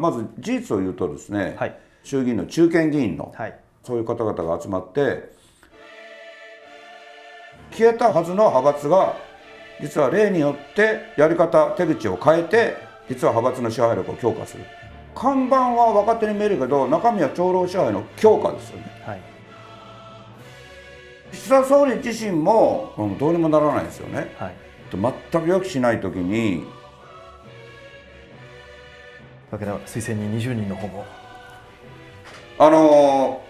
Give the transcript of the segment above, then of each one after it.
まず事実を言うとですね、はい、衆議院の中堅議員の、はい、そういう方々が集まって消えたはずの派閥が実は例によってやり方手口を変えて実は派閥の支配力を強化する看板は若手に見えるけど中身は長老支配の強化ですよね、はい、岸田総理自身もどうにもならないですよね、はい、全く予期しない時にわけで推薦人20人の方もあの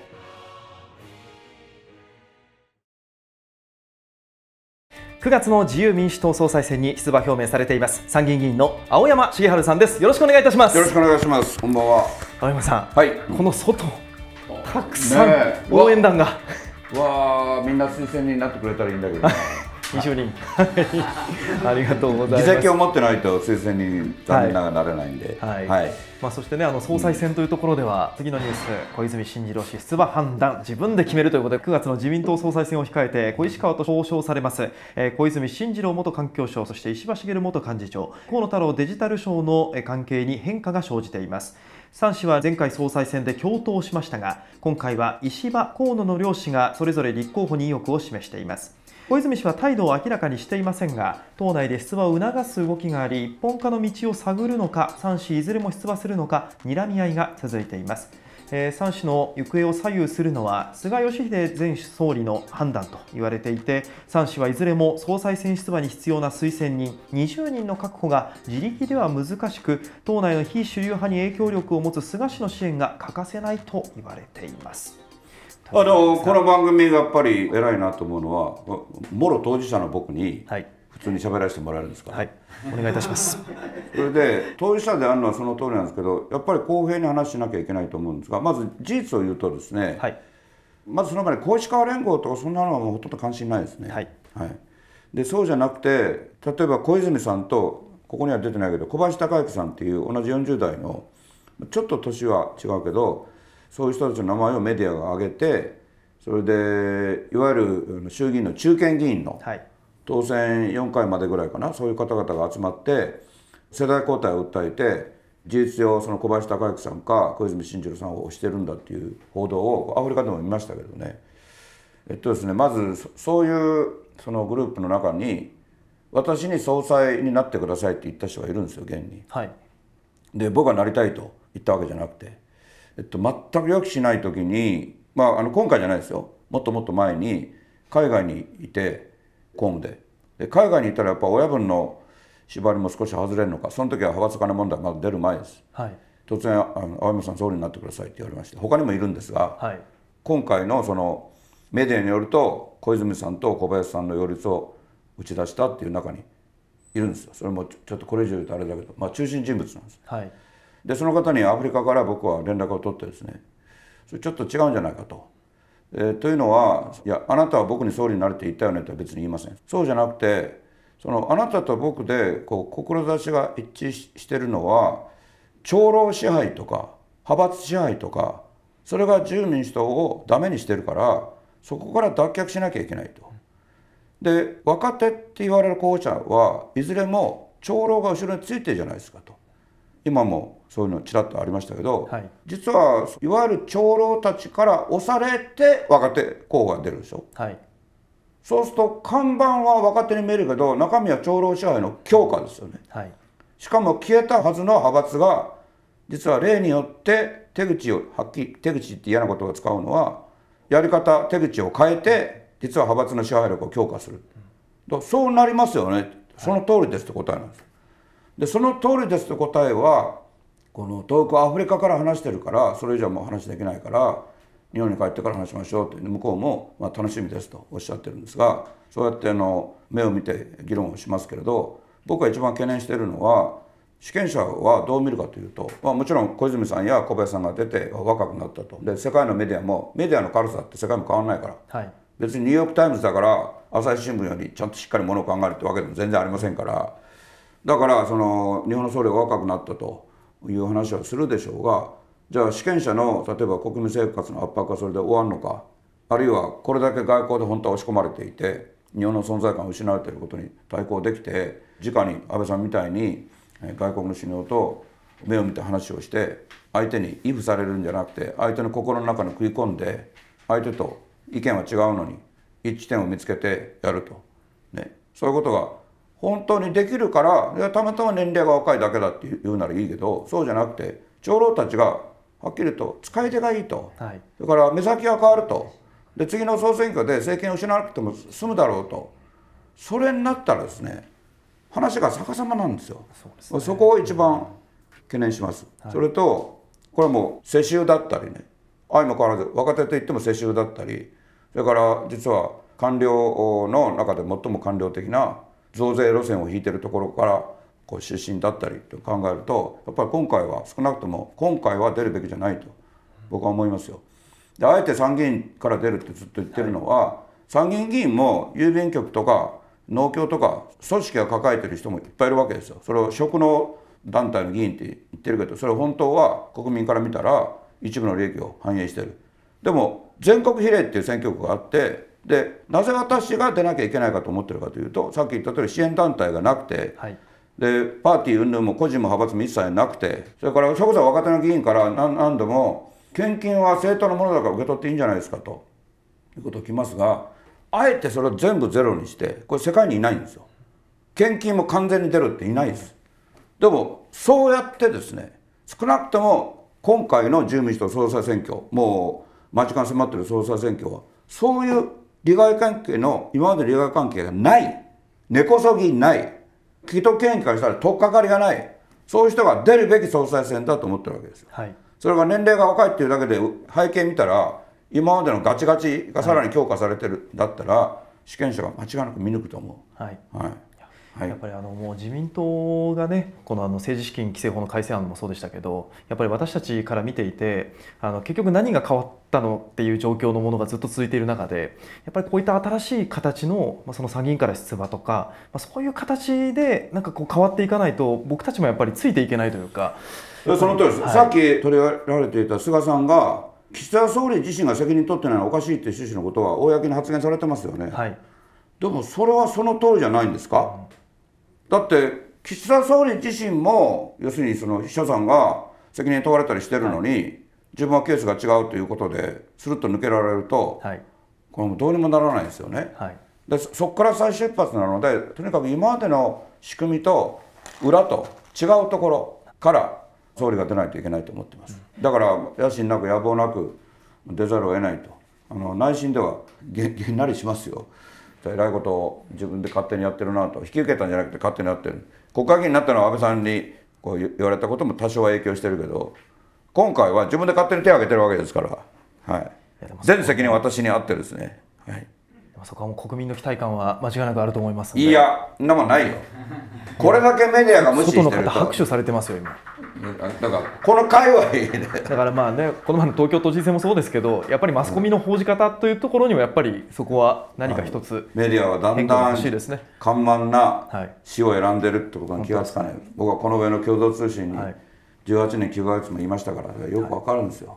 ー、9月の自由民主党総裁選に出馬表明されています参議院議員の青山茂春さんですよろしくお願いいたしますよろしくお願いしますこんばんは青山さん、はい、この外たくさん応援団が、ね、わわみんな推薦になってくれたらいいんだけど 一緒にありがとうございます議席を持ってないと推薦に残念ながらなれないんで、はい、はい、まあ、そしてねあの総裁選というところでは、次のニュース小泉進次郎氏出馬判断自分で決めるということで9月の自民党総裁選を控えて小石川と交渉されます、えー、小泉進次郎元環境省そして石破茂元幹事長河野太郎デジタル省の関係に変化が生じています3氏は前回総裁選で共闘しましたが今回は石破河野の両氏がそれぞれ立候補に意欲を示しています小泉氏は態度を明らかにしていませんが党内で出馬を促す動きがあり一本化の道を探るのか三氏いずれも出馬するのか睨み合いが続いています。えー、氏の行方を左右するのは菅義偉前総理の判断と言われていて三氏はいずれも総裁選出馬に必要な推薦人20人の確保が自力では難しく党内の非主流派に影響力を持つ菅氏の支援が欠かせないと言われています。あのこの番組がやっぱり偉いなと思うのはもろ当事者の僕に普通に喋らせてもらえるんですか、はい、お願いいたします それで当事者であるのはその通りなんですけどやっぱり公平に話しなきゃいけないと思うんですがまず事実を言うとですね、はい、まずその前に小石川連合とかそんなのはもうほとんど関心ないですね、はい、はい、でそうじゃなくて例えば小泉さんとここには出てないけど小林孝之さんっていう同じ40代のちょっと年は違うけどそういう人たちの名前をメディアが挙げてそれでいわゆる衆議院の中堅議員の当選4回までぐらいかなそういう方々が集まって世代交代を訴えて事実上その小林孝之さんか小泉進次郎さんを推してるんだっていう報道をアフリカでも見ましたけどね。えっとですね、まずそういうそのグループの中に私に総裁になってくださいって言った人がいるんですよ現に。はい、で僕はなりたいと言ったわけじゃなくてえっと、全く予期しない時に、まあ、あの今回じゃないですよもっともっと前に海外にいて公務でで海外にいたらやっぱ親分の縛りも少し外れるのかその時は派閥金問題まだ出る前です、はい、突然あの「青山さん総理になってください」って言われまして他にもいるんですが、はい、今回のそのメディアによると小泉さんと小林さんの擁立を打ち出したっていう中にいるんですよそれもちょっとこれ以上言うとあれだけど、まあ、中心人物なんです。はいでその方にアフリカから僕は連絡を取ってですねそれちょっと違うんじゃないかと。えー、というのはいやあなたは僕に総理になれって言ったよねとは別に言いませんそうじゃなくてそのあなたと僕でこう志が一致してるのは長老支配とか派閥支配とかそれが自由民主党をダメにしてるからそこから脱却しなきゃいけないと。で若手って言われる候補者はいずれも長老が後ろについてるじゃないですかと。今もそういうのちらっとありましたけど、はい、実はいわゆる長老たちから押されて若手候補が出るでしょ、はい、そうすると看板は若手に見えるけど中身は長老支配の強化ですよね、はい、しかも消えたはずの派閥が実は例によって手口をはっきり手口って嫌な言葉を使うのはやり方手口を変えて実は派閥の支配力を強化する、うん、そうなりますよねその通りですって答えなんですでその通りですって答えはこの遠くアフリカから話してるからそれ以上もう話できないから日本に帰ってから話しましょうと向こうも、まあ、楽しみですとおっしゃってるんですがそうやってあの目を見て議論をしますけれど僕が一番懸念しているのは主権者はどう見るかというと、まあ、もちろん小泉さんや小林さんが出て若くなったとで世界のメディアもメディアの軽さって世界も変わらないから、はい、別にニューヨーク・タイムズだから朝日新聞よりちゃんとしっかりものを考えるってわけでも全然ありませんから。だからその日本の総理が若くなったという話はするでしょうがじゃあ主権者の例えば国民生活の圧迫はそれで終わるのかあるいはこれだけ外交で本当は押し込まれていて日本の存在感を失われていることに対抗できて直に安倍さんみたいに外国の首脳と目を見て話をして相手に依附されるんじゃなくて相手の心の中に食い込んで相手と意見は違うのに一致点を見つけてやると、ね、そういうことが本当にできるからいやたまたま年齢が若いだけだって言うならいいけどそうじゃなくて長老たちがはっきりと使い手がいいと、はい、それから目先が変わるとで次の総選挙で政権を失わなくても済むだろうとそれになったらですね話が逆さまなんですよそです、ね、そこを一番懸念します、はい、それとこれも世襲だったりね相も変わらず若手といっても世襲だったりそれから実は官僚の中で最も官僚的な増税路線を引いてるところからこう出身だったりと考えるとやっぱり今回は少なくとも今回は出るべきじゃないと僕は思いますよ。であえて参議院から出るってずっと言ってるのは、はい、参議院議員も郵便局とか農協とか組織が抱えてる人もいっぱいいるわけですよ。それを職の団体の議員って言ってるけどそれ本当は国民から見たら一部の利益を反映してる。でも全国比例っていう選挙区があってでなぜ私が出なきゃいけないかと思ってるかというとさっき言った通り支援団体がなくて、はい、でパーティー云々も個人も派閥も一切なくてそれからそれこそ若手の議員から何度も献金は政党のものだから受け取っていいんじゃないですかということをきますがあえてそれを全部ゼロにしてこれ世界にいないんですよ。献金も完全に出るっていないです。でもそうやってですね少なくとも今回の自由民主党総裁選挙もう間近に迫ってる総裁選挙はそういう利害関係の、今までの利害関係がない、根こそぎない、既得権益からしたら取っかかりがない、そういう人が出るべき総裁選だと思ってるわけですよ。はい、それが年齢が若いっていうだけで背景見たら、今までのガチガチがさらに強化されてるんだったら、主権者が間違いなく見抜くと思う。はい、はいはい、やっぱりあのもう自民党がねこのあの政治資金規正法の改正案もそうでしたけどやっぱり私たちから見ていてあの結局何が変わったのっていう状況のものがずっと続いている中でやっぱりこういった新しい形の、まあ、その参議院から出馬とか、まあ、そういう形でなんかこう変わっていかないと僕たちもやっぱりついていけないというか。その通りです、はい、さっき取り上げられていた菅さんが岸田総理自身が責任取ってないのはおかしいっていう趣旨のことは公に発言されてますよね、はい、でもそれはその通りじゃないんですか、うんだって岸田総理自身も要するにその秘書さんが責任問われたりしてるのに、はい、自分はケースが違うということでするっと抜けられると、はい、これもどうにもならないですよね。はい、でそこから再出発なのでとにかく今までの仕組みと裏と違うところから総理が出ないといけないと思ってます。だから野心なく野望なく出ざるを得ないとあの内心ではげんなりしますよ。えらいことを自分で勝手にやってるなと引き受けたんじゃなくて勝手にやってる国会議員になったのは安倍さんにこう言われたことも多少は影響してるけど今回は自分で勝手に手を挙げてるわけですから、はい、全責任私にあってですね、はいそこはもう国民の期待感は間違いなくあると思いますいや、なもないよ。これだけメディアが無視してると外の方拍手されてますよ今。だからこの界隈で。だからまあね、この前の東京都知事選もそうですけど、やっぱりマスコミの報じ方というところにはやっぱりそこは何か一つ、メディアはだんだん緩慢な死を選んでるってことに気がつかない。僕はこの上の共同通信に18年9ヶ月もいましたから、よくわかるんですよ。はい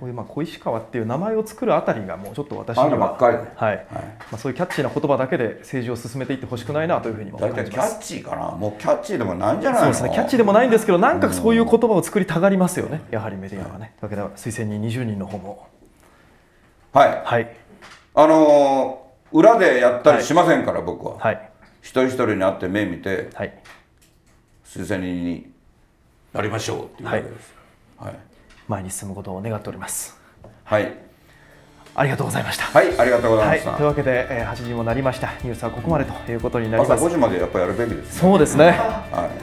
こういうまあ小石川っていう名前を作るあたりがもうちょっと私にははい、まあ、そういうキャッチーな言葉だけで政治を進めていってほしくないなというふうに思いますキャッチーかなもうキャッチーでもないんじゃないそうですねキャッチーでもないんですけどなんかそういう言葉を作りたがりますよねやはりメディアはねだけは推薦人20人の方もはいはいあのー、裏でやったりしませんから、はい、僕は、はい、一人一人に会って目見て、はい、推薦人になりましょうっていうわけです、はい、はい前に進むことを願っておりますはいありがとうございましたはいありがとうございました、はい、というわけで、えー、8時もなりましたニュースはここまでということになります朝5時までやっぱりやるべきです、ね、そうですね、はい